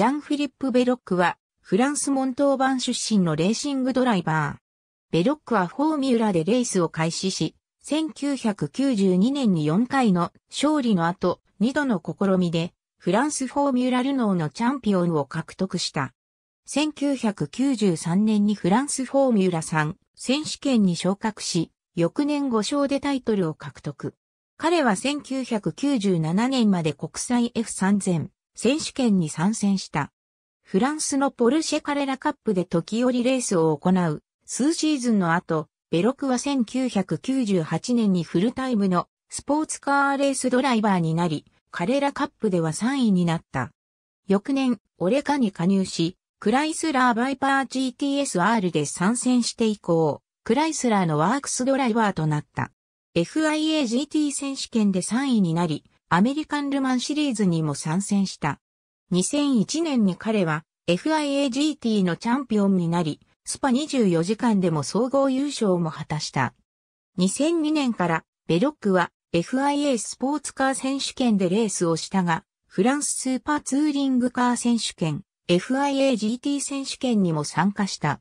ジャンフィリップ・ベロックは、フランスモントーバン出身のレーシングドライバー。ベロックはフォーミュラでレースを開始し、1992年に4回の勝利の後、2度の試みで、フランスフォーミュラルノーのチャンピオンを獲得した。1993年にフランスフォーミュラ3選手権に昇格し、翌年5勝でタイトルを獲得。彼は1997年まで国際 F3000 選手権に参戦した。フランスのポルシェカレラカップで時折レースを行う、数シーズンの後、ベロクは1998年にフルタイムのスポーツカーレースドライバーになり、カレラカップでは3位になった。翌年、オレカに加入し、クライスラーバイパー GTSR で参戦して以降、クライスラーのワークスドライバーとなった。FIA GT 選手権で3位になり、アメリカンルマンシリーズにも参戦した。2001年に彼は FIAGT のチャンピオンになり、スパ24時間でも総合優勝も果たした。2002年からベロックは FIA スポーツカー選手権でレースをしたが、フランススーパーツーリングカー選手権、FIAGT 選手権にも参加した。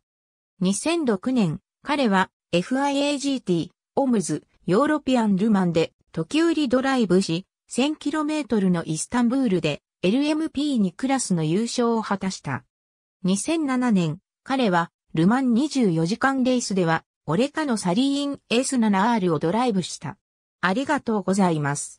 2006年、彼は FIAGT、オムズ、ヨーロピアンルマンで時折ドライブし、1000km のイスタンブールで LMP2 クラスの優勝を果たした。2007年、彼はルマン24時間レースでは、オレカのサリーン S7R をドライブした。ありがとうございます。